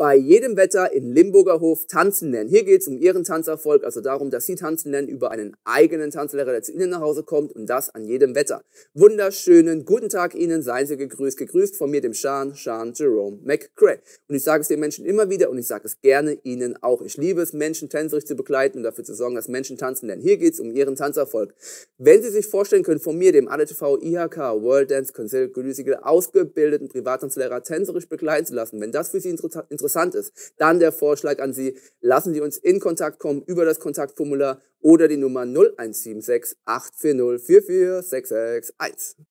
bei jedem Wetter in Limburger Hof tanzen lernen. Hier geht es um ihren Tanzerfolg, also darum, dass sie tanzen lernen über einen eigenen Tanzlehrer, der zu ihnen nach Hause kommt und das an jedem Wetter. Wunderschönen guten Tag Ihnen, seien Sie gegrüßt, gegrüßt von mir, dem Sean, Sean Jerome McCray. Und ich sage es den Menschen immer wieder und ich sage es gerne Ihnen auch. Ich liebe es, Menschen tänzerisch zu begleiten und dafür zu sorgen, dass Menschen tanzen lernen. Hier geht es um ihren Tanzerfolg. Wenn Sie sich vorstellen können, von mir, dem ADTV IHK World Dance Council Güsiegel ausgebildeten Privattanzlehrer tänzerisch begleiten zu lassen, wenn das für Sie interessant interessant ist, dann der Vorschlag an Sie, lassen Sie uns in Kontakt kommen über das Kontaktformular oder die Nummer 0176 840 44661.